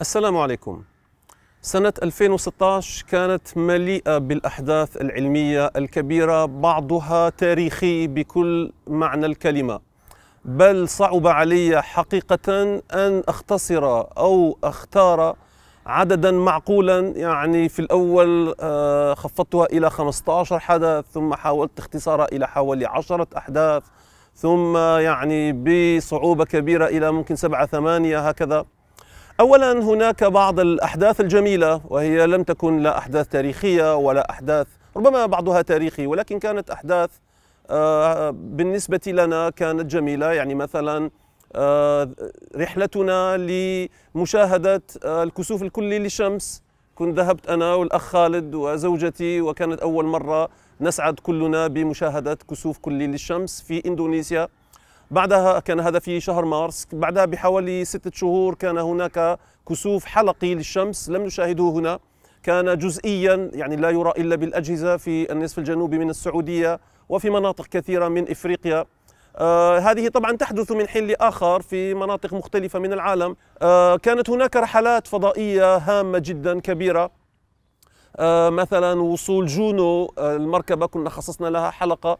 السلام عليكم سنة 2016 كانت مليئة بالأحداث العلمية الكبيرة بعضها تاريخي بكل معنى الكلمة بل صعب علي حقيقة أن أختصر أو أختار عددا معقولا يعني في الأول آه، خفضتها إلى 15 حدث ثم حاولت اختصارها إلى حوالي 10 أحداث ثم يعني بصعوبة كبيرة إلى ممكن 7-8 هكذا اولا هناك بعض الاحداث الجميله وهي لم تكن لا احداث تاريخيه ولا احداث ربما بعضها تاريخي ولكن كانت احداث آه، بالنسبه لنا كانت جميله يعني مثلا آه، رحلتنا لمشاهده آه، الكسوف الكلي للشمس كنت ذهبت انا والاخ خالد وزوجتي وكانت اول مره نسعد كلنا بمشاهده كسوف كلي للشمس في اندونيسيا بعدها كان هذا في شهر مارس بعدها بحوالي ستة شهور كان هناك كسوف حلقي للشمس لم نشاهده هنا كان جزئيا يعني لا يرى إلا بالأجهزة في النصف الجنوبي من السعودية وفي مناطق كثيرة من إفريقيا آه هذه طبعا تحدث من حين لآخر في مناطق مختلفة من العالم آه كانت هناك رحلات فضائية هامة جدا كبيرة آه مثلا وصول جونو آه، المركبة كنا خصصنا لها حلقة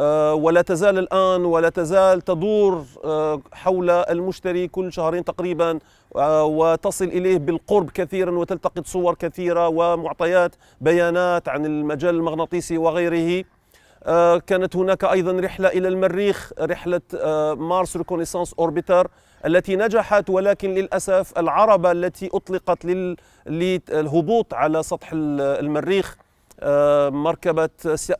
آه، ولا تزال الآن ولا تزال تدور آه، حول المشتري كل شهرين تقريبا آه، وتصل إليه بالقرب كثيرا وتلتقط صور كثيرة ومعطيات بيانات عن المجال المغناطيسي وغيره كانت هناك أيضا رحلة إلى المريخ رحلة مارس ريكونيسانس أوربيتر التي نجحت ولكن للأسف العربة التي أطلقت للهبوط على سطح المريخ آه، مركبة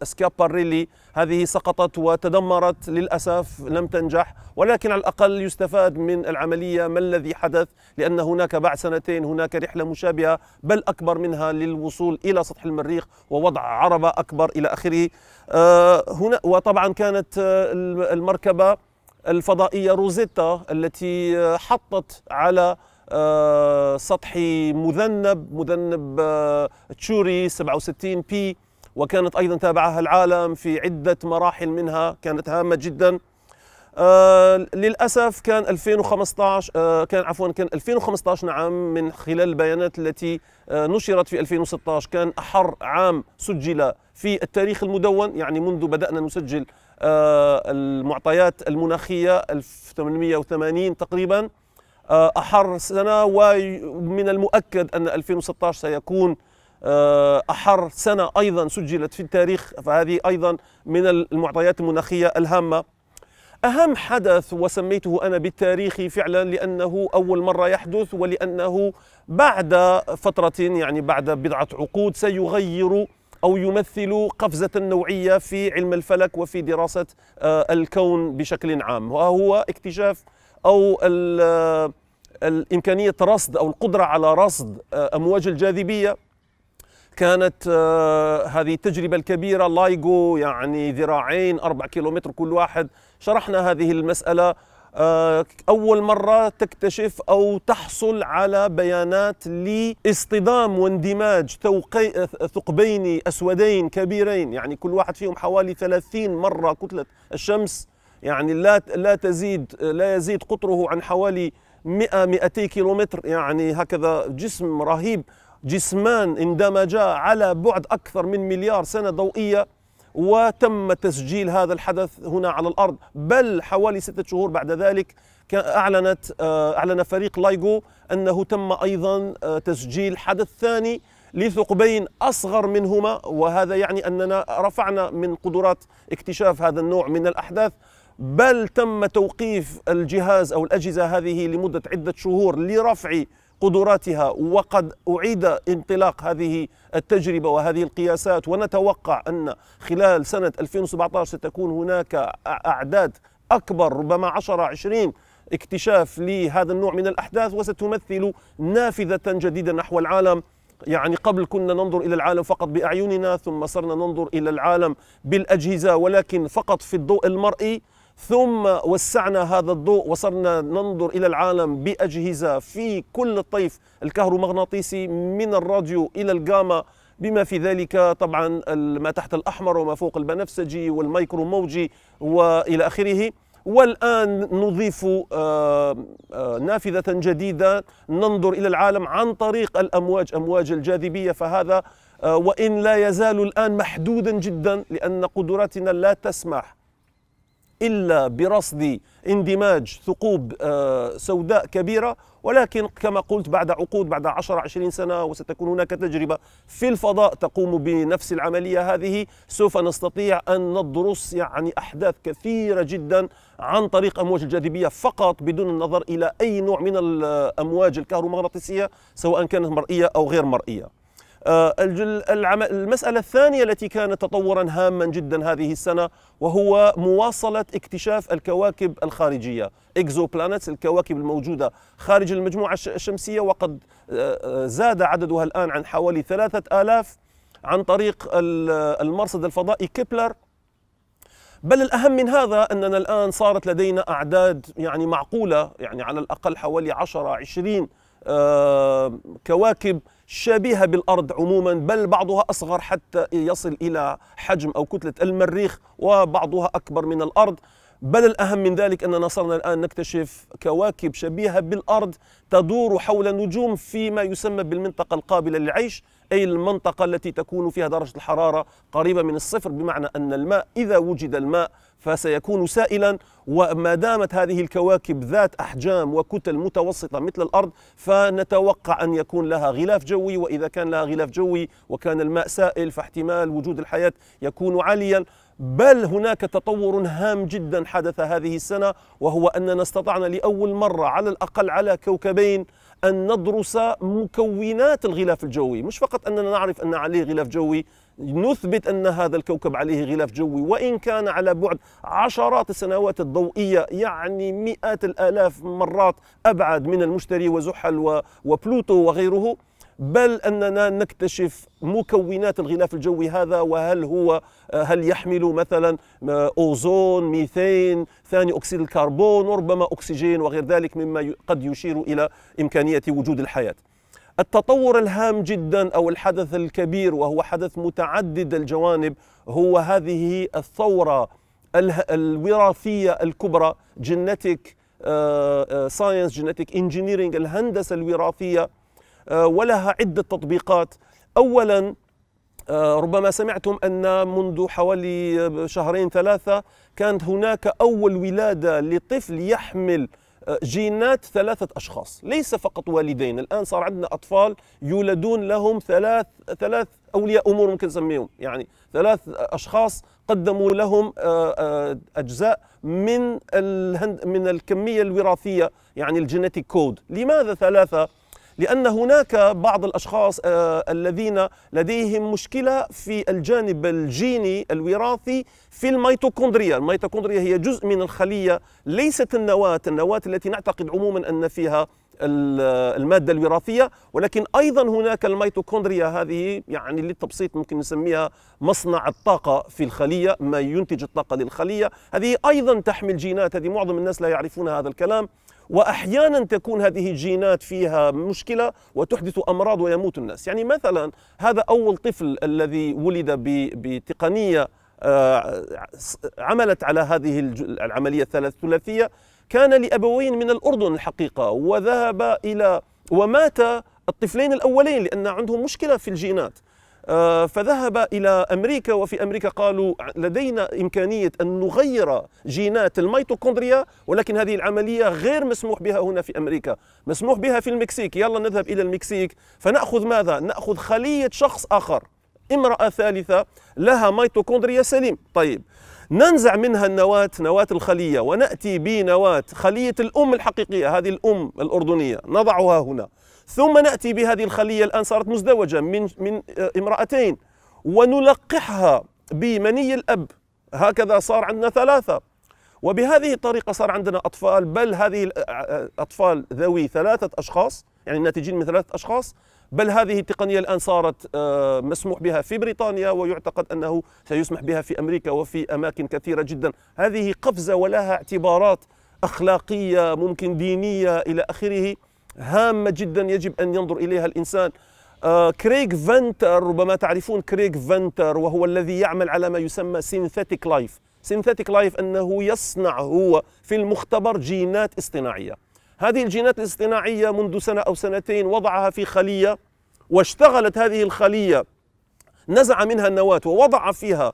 سكاباريلي هذه سقطت وتدمرت للأسف لم تنجح ولكن على الأقل يستفاد من العملية ما الذي حدث لأن هناك بعد سنتين هناك رحلة مشابهة بل أكبر منها للوصول إلى سطح المريخ ووضع عربة أكبر إلى آخره آه، هنا وطبعا كانت آه، المركبة الفضائية روزيتا التي حطت على آه، سطحي مذنب مذنب آه، تشوري 67 بي وكانت أيضا تابعها العالم في عدة مراحل منها كانت هامة جدا آه، للأسف كان 2015 كان عفوا كان 2015 نعم من خلال البيانات التي نشرت في 2016 كان أحر عام سجل في التاريخ المدون يعني منذ بدأنا نسجل المعطيات المناخية 1880 تقريباً آه، أحر سنة ومن المؤكد أن 2016 سيكون آه، أحر سنة أيضا سجلت في التاريخ فهذه أيضا من المعطيات المناخية الهامة أهم حدث وسميته أنا بالتاريخي فعلا لأنه أول مرة يحدث ولأنه بعد فترة يعني بعد بضعة عقود سيغير أو يمثل قفزة نوعية في علم الفلك وفي دراسة آه، الكون بشكل عام وهو اكتشاف او الامكانيه رصد او القدره على رصد آه، امواج الجاذبيه كانت آه، هذه التجربة الكبيرة لايجو يعني ذراعين أربع كيلومتر كل واحد شرحنا هذه المسألة آه، أول مرة تكتشف أو تحصل على بيانات لاصطدام واندماج ثقبين أسودين كبيرين يعني كل واحد فيهم حوالي 30 مرة كتلة الشمس يعني لا لا تزيد لا يزيد قطره عن حوالي 100 200 كيلومتر يعني هكذا جسم رهيب جسمان اندمجا على بعد أكثر من مليار سنة ضوئية وتم تسجيل هذا الحدث هنا على الأرض بل حوالي ستة شهور بعد ذلك أعلنت آه، أعلن فريق لايجو أنه تم أيضا آه، تسجيل حدث ثاني لثقبين أصغر منهما وهذا يعني أننا رفعنا من قدرات اكتشاف هذا النوع من الأحداث بل تم توقيف الجهاز أو الأجهزة هذه لمدة عدة شهور لرفع قدراتها وقد أعيد انطلاق هذه التجربة وهذه القياسات ونتوقع أن خلال سنة 2017 ستكون هناك أعداد أكبر ربما 10 20 اكتشاف لهذا النوع من الأحداث وستمثل نافذة جديدة نحو العالم يعني قبل كنا ننظر الى العالم فقط باعيننا ثم صرنا ننظر الى العالم بالاجهزه ولكن فقط في الضوء المرئي ثم وسعنا هذا الضوء وصرنا ننظر إلى العالم بأجهزة في كل الطيف الكهرومغناطيسي من الراديو إلى الجاما بما في ذلك طبعا ما تحت الأحمر وما فوق البنفسجي والمايكرو موجي وإلى آخره والآن نضيف آه، آه، نافذة جديدة ننظر إلى العالم عن طريق الأمواج أمواج الجاذبية فهذا آه، وإن لا يزال الآن محدودا جدا لأن قدراتنا لا تسمح إلا برصد اندماج ثقوب آه، سوداء كبيرة ولكن كما قلت بعد عقود بعد 10 20 سنة وستكون هناك تجربة في الفضاء تقوم بنفس العملية هذه سوف نستطيع أن ندرس يعني أحداث كثيرة جدا عن طريق أمواج الجاذبية فقط بدون النظر إلى أي نوع من الأمواج آه، الكهرومغناطيسية سواء كانت مرئية أو غير مرئية آه، المسألة الثانية التي كانت تطورا هاما جدا هذه السنة وهو مواصلة اكتشاف الكواكب الخارجية إكزو بلانتس الكواكب الموجودة خارج المجموعة الشمسية وقد آه، آه، زاد عددها الآن عن حوالي ثلاثة آلاف عن طريق المرصد الفضائي كيبلر بل الأهم من هذا أننا الآن صارت لدينا أعداد يعني معقولة يعني على الأقل حوالي 10 20 كواكب شبيهة بالأرض عموما بل بعضها أصغر حتى يصل إلى حجم أو كتلة المريخ وبعضها أكبر من الأرض بل الأهم من ذلك أننا صرنا الآن نكتشف كواكب شبيهة بالأرض تدور حول نجوم فيما يسمى بالمنطقة القابلة للعيش أي المنطقة التي تكون فيها درجة الحرارة قريبة من الصفر بمعنى أن الماء إذا وجد الماء فسيكون سائلا وما دامت هذه الكواكب ذات احجام وكتل متوسطه مثل الارض فنتوقع ان يكون لها غلاف جوي واذا كان لها غلاف جوي وكان الماء سائل فاحتمال وجود الحياه يكون عاليا بل هناك تطور هام جدا حدث هذه السنه وهو اننا استطعنا لاول مره على الاقل على كوكبين أن ندرس مكونات الغلاف الجوي مش فقط أننا نعرف أن عليه غلاف جوي نثبت أن هذا الكوكب عليه غلاف جوي وإن كان على بعد عشرات السنوات الضوئية يعني مئات الآلاف مرات أبعد من المشتري وزحل وبلوتو وغيره بل اننا نكتشف مكونات الغلاف الجوي هذا وهل هو آه، هل يحمل مثلا آه، اوزون ميثين ثاني اكسيد الكربون وربما اكسجين وغير ذلك مما قد يشير الى امكانيه وجود الحياه التطور الهام جدا او الحدث الكبير وهو حدث متعدد الجوانب هو هذه الثوره الوراثيه الكبرى جينيتيك ساينس جينيتيك انجينيرنج الهندسه الوراثيه آه، ولها عدة تطبيقات أولا آه، ربما سمعتم أن منذ حوالي شهرين ثلاثة كانت هناك أول ولادة لطفل يحمل آه، جينات ثلاثة أشخاص ليس فقط والدين الآن صار عندنا أطفال يولدون لهم ثلاث ثلاث أولياء أمور ممكن نسميهم يعني ثلاث أشخاص قدموا لهم أجزاء من من الكمية الوراثية يعني الجينيتيك كود لماذا ثلاثة لأن هناك بعض الأشخاص آه، الذين لديهم مشكلة في الجانب الجيني الوراثي في الميتوكوندريا الميتوكوندريا هي جزء من الخلية ليست النواة النواة التي نعتقد عموما أن فيها آه، الماده الوراثيه ولكن ايضا هناك الميتوكوندريا هذه يعني للتبسيط ممكن نسميها مصنع الطاقه في الخليه ما ينتج الطاقه للخليه هذه ايضا تحمل جينات هذه معظم الناس لا يعرفون هذا الكلام واحيانا تكون هذه الجينات فيها مشكله وتحدث امراض ويموت الناس يعني مثلا هذا اول طفل الذي ولد بتقنيه آه، عملت على هذه العمليه الثلاثيه كان لابوين من الاردن الحقيقه وذهب الى ومات الطفلين الاولين لان عندهم مشكله في الجينات آه، فذهب إلى أمريكا وفي أمريكا قالوا لدينا إمكانية أن نغير جينات الميتوكوندريا ولكن هذه العملية غير مسموح بها هنا في أمريكا مسموح بها في المكسيك يلا نذهب إلى المكسيك فنأخذ ماذا؟ نأخذ خلية شخص آخر امرأة ثالثة لها ميتوكوندريا سليم طيب ننزع منها النواة نواة الخلية ونأتي بنواة خلية الأم الحقيقية هذه الأم الأردنية نضعها هنا ثم ناتي بهذه الخليه الان صارت مزدوجه من من آه، امراتين ونلقحها بمني الاب هكذا صار عندنا ثلاثه وبهذه الطريقه صار عندنا اطفال بل هذه الاطفال آه، آه، ذوي ثلاثه اشخاص يعني ناتجين من ثلاثه اشخاص بل هذه التقنيه الان صارت مسموح بها في بريطانيا ويعتقد انه سيسمح بها في امريكا وفي اماكن كثيره جدا هذه قفزه ولها اعتبارات اخلاقيه ممكن دينيه الى اخره هامة جدا يجب أن ينظر إليها الإنسان آه كريغ فانتر ربما تعرفون كريغ فانتر وهو الذي يعمل على ما يسمى سينثيتيك لايف سينثيتيك لايف أنه يصنع هو في المختبر جينات اصطناعية هذه الجينات الاصطناعية منذ سنة أو سنتين وضعها في خلية واشتغلت هذه الخلية نزع منها النواة ووضع فيها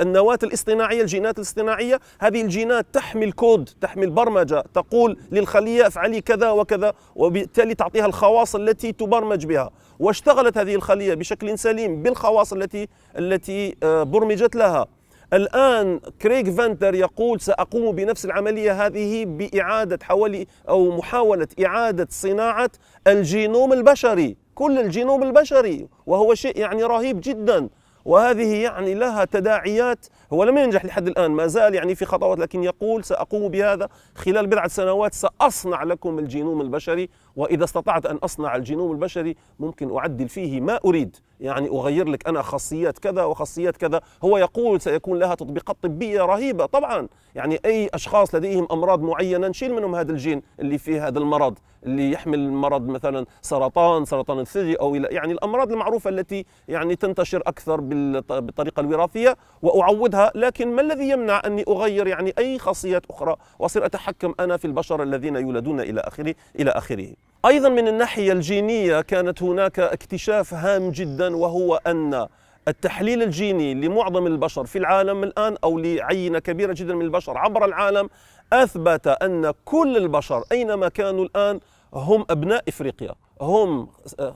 النواة الاصطناعية الجينات الاصطناعية هذه الجينات تحمل كود تحمل برمجة تقول للخلية افعلي كذا وكذا وبالتالي تعطيها الخواص التي تبرمج بها واشتغلت هذه الخلية بشكل سليم بالخواص التي التي آه، برمجت لها الآن كريغ فانتر يقول سأقوم بنفس العملية هذه بإعادة حوالي أو محاولة إعادة صناعة الجينوم البشري كل الجينوم البشري وهو شيء يعني رهيب جدا وهذه يعني لها تداعيات هو لم ينجح لحد الآن ما زال يعني في خطوات لكن يقول سأقوم بهذا خلال بضعة سنوات سأصنع لكم الجينوم البشري واذا استطعت ان اصنع الجينوم البشري ممكن اعدل فيه ما اريد يعني اغير لك انا خاصيات كذا وخاصيات كذا هو يقول سيكون لها تطبيقات طبيه رهيبه طبعا يعني اي اشخاص لديهم امراض معينه نشيل منهم هذا الجين اللي فيه هذا المرض اللي يحمل مرض مثلا سرطان سرطان الثدي او الى يعني الامراض المعروفه التي يعني تنتشر اكثر بالطريقه الوراثيه واعوضها لكن ما الذي يمنع اني اغير يعني اي خاصيات اخرى واصير اتحكم انا في البشر الذين يولدون الى اخره الى اخره أيضا من الناحية الجينية كانت هناك اكتشاف هام جدا وهو أن التحليل الجيني لمعظم البشر في العالم الآن أو لعينة كبيرة جدا من البشر عبر العالم أثبت أن كل البشر أينما كانوا الآن هم أبناء إفريقيا هم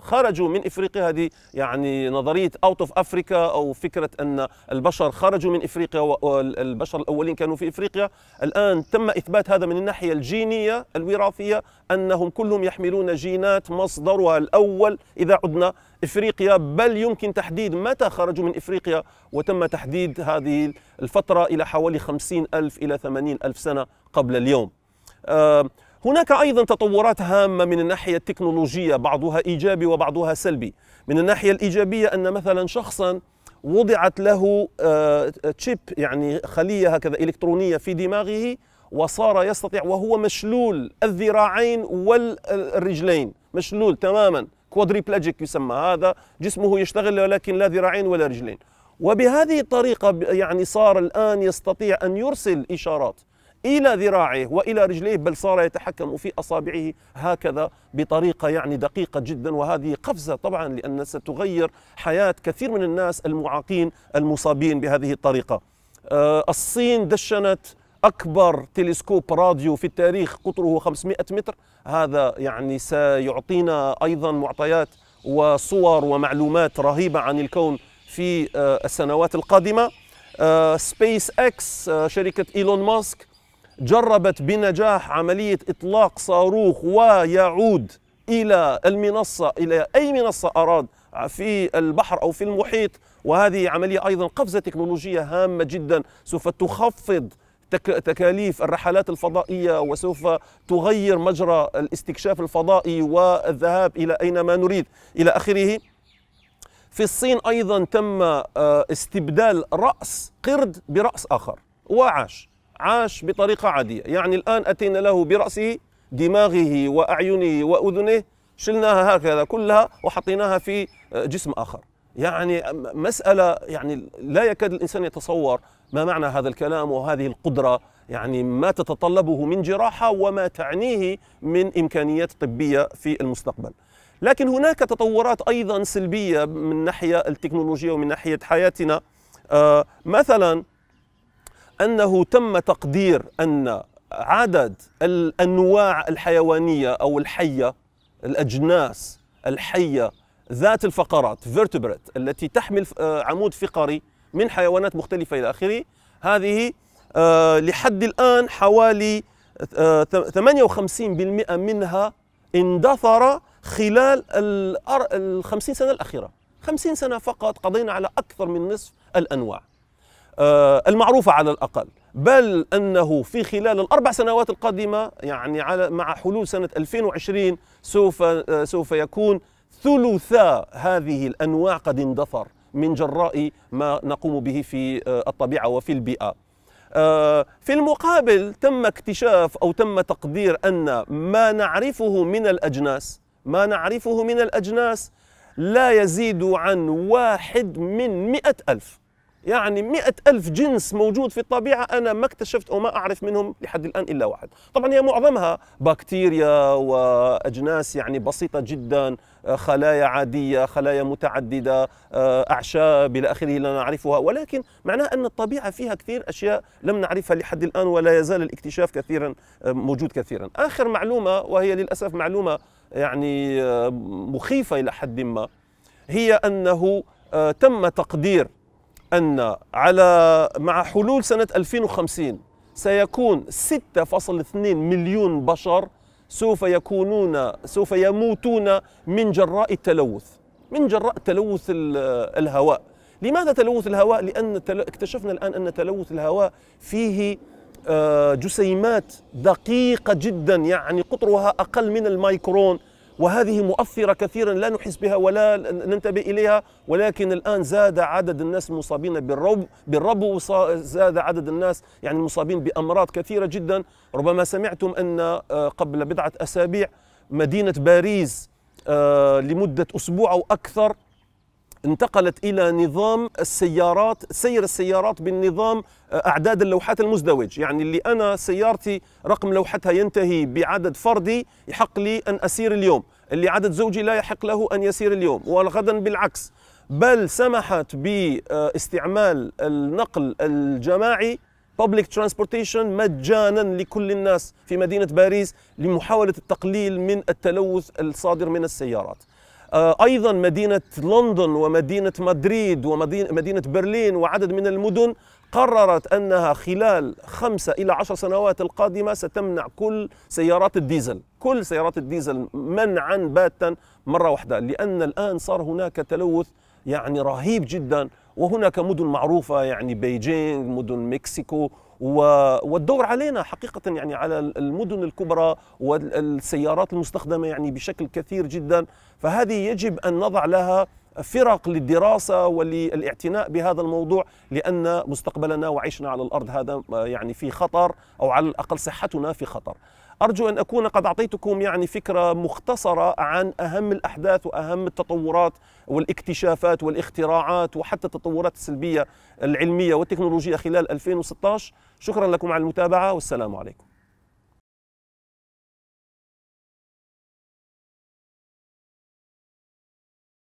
خرجوا من افريقيا هذه يعني نظريه اوت اوف افريكا او فكره ان البشر خرجوا من افريقيا والبشر الاولين كانوا في افريقيا الان تم اثبات هذا من الناحيه الجينيه الوراثيه انهم كلهم يحملون جينات مصدرها الاول اذا عدنا افريقيا بل يمكن تحديد متى خرجوا من افريقيا وتم تحديد هذه الفتره الى حوالي 50 الف الى 80 الف سنه قبل اليوم أه هناك أيضا تطورات هامة من الناحية التكنولوجية بعضها إيجابي وبعضها سلبي من الناحية الإيجابية أن مثلا شخصا وضعت له تشيب آه، يعني خلية هكذا إلكترونية في دماغه وصار يستطيع وهو مشلول الذراعين والرجلين مشلول تماما كوادريبلاجيك يسمى هذا جسمه يشتغل ولكن لا ذراعين ولا رجلين وبهذه الطريقة يعني صار الآن يستطيع أن يرسل إشارات إلى ذراعه وإلى رجليه بل صار يتحكم في أصابعه هكذا بطريقة يعني دقيقة جدا وهذه قفزة طبعا لأن ستغير حياة كثير من الناس المعاقين المصابين بهذه الطريقة آه، الصين دشنت أكبر تلسكوب راديو في التاريخ قطره 500 متر هذا يعني سيعطينا أيضا معطيات وصور ومعلومات رهيبة عن الكون في آه، السنوات القادمة آه، سبيس اكس شركة إيلون ماسك جربت بنجاح عملية إطلاق صاروخ ويعود إلى المنصة إلى أي منصة أراد في البحر أو في المحيط وهذه عملية أيضا قفزة تكنولوجية هامة جدا سوف تخفض تكاليف الرحلات الفضائية وسوف تغير مجرى الاستكشاف الفضائي والذهاب إلى أينما نريد إلى آخره في الصين أيضا تم آه، استبدال رأس قرد برأس آخر وعاش عاش بطريقة عادية يعني الآن أتينا له برأسه دماغه وأعينه وأذنه شلناها هكذا كلها وحطيناها في جسم آخر يعني مسألة يعني لا يكاد الإنسان يتصور ما معنى هذا الكلام وهذه القدرة يعني ما تتطلبه من جراحة وما تعنيه من إمكانيات طبية في المستقبل لكن هناك تطورات أيضا سلبية من ناحية التكنولوجيا ومن ناحية حياتنا آه مثلا انه تم تقدير ان عدد الانواع الحيوانيه او الحيه الاجناس الحيه ذات الفقرات فيرتبرت التي تحمل آه، عمود فقري من حيوانات مختلفه الى اخره هذه آه، لحد الان حوالي 58% آه، منها اندثر خلال ال 50 سنه الاخيره 50 سنه فقط قضينا على اكثر من نصف الانواع آه، المعروفة على الأقل بل أنه في خلال الأربع سنوات القادمة يعني على مع حلول سنة 2020 سوف آه، سوف يكون ثلثا هذه الأنواع قد اندثر من جراء ما نقوم به في آه، الطبيعة وفي البيئة في المقابل تم اكتشاف أو تم تقدير أن ما نعرفه من الأجناس ما نعرفه من الأجناس لا يزيد عن واحد من مئة ألف يعني مئة ألف جنس موجود في الطبيعة أنا ما اكتشفت وما أعرف منهم لحد الآن إلا واحد طبعا هي معظمها بكتيريا وأجناس يعني بسيطة جدا آه، خلايا عادية خلايا متعددة آه، أعشاب إلى آخره لا نعرفها ولكن معناه أن الطبيعة فيها كثير أشياء لم نعرفها لحد الآن ولا يزال الاكتشاف كثيرا آه، موجود كثيرا آخر معلومة وهي للأسف معلومة يعني مخيفة إلى حد ما هي أنه تم تقدير أن على مع حلول سنة 2050 سيكون 6.2 مليون بشر سوف يكونون سوف يموتون من جراء التلوث من جراء تلوث الهواء لماذا تلوث الهواء؟ لأن اكتشفنا الآن أن تلوث الهواء فيه آه، جسيمات دقيقة جدا يعني قطرها أقل من الميكرون وهذه مؤثرة كثيرا لا نحس بها ولا ننتبه إليها ولكن الآن زاد عدد الناس المصابين بالرب بالربو زاد عدد الناس يعني المصابين بأمراض كثيرة جدا ربما سمعتم أن آه، قبل بضعة أسابيع مدينة باريس آه، لمدة أسبوع أو أكثر انتقلت إلى نظام السيارات سير السيارات بالنظام آه، أعداد اللوحات المزدوج يعني اللي أنا سيارتي رقم لوحتها ينتهي بعدد فردي يحق لي أن أسير اليوم اللي عدد زوجي لا يحق له أن يسير اليوم وغدا بالعكس بل سمحت باستعمال النقل الجماعي public transportation مجانا لكل الناس في مدينة باريس لمحاولة التقليل من التلوث الصادر من السيارات آه، ايضا مدينه لندن ومدينه مدريد ومدينه برلين وعدد من المدن قررت انها خلال خمسة الى عشر سنوات القادمه ستمنع كل سيارات الديزل، كل سيارات الديزل منعا باتا مره واحده، لان الان صار هناك تلوث يعني رهيب جدا وهناك مدن معروفه يعني بيجينغ، مدن مكسيكو والدور علينا حقيقة يعني على المدن الكبرى والسيارات المستخدمة يعني بشكل كثير جدا فهذه يجب أن نضع لها فرق للدراسة وللاعتناء بهذا الموضوع لأن مستقبلنا وعيشنا على الأرض هذا يعني في خطر أو على الأقل صحتنا في خطر أرجو أن أكون قد أعطيتكم يعني فكرة مختصرة عن أهم الأحداث وأهم التطورات والاكتشافات والاختراعات وحتى التطورات السلبية العلمية والتكنولوجية خلال 2016 شكرا لكم على المتابعة والسلام عليكم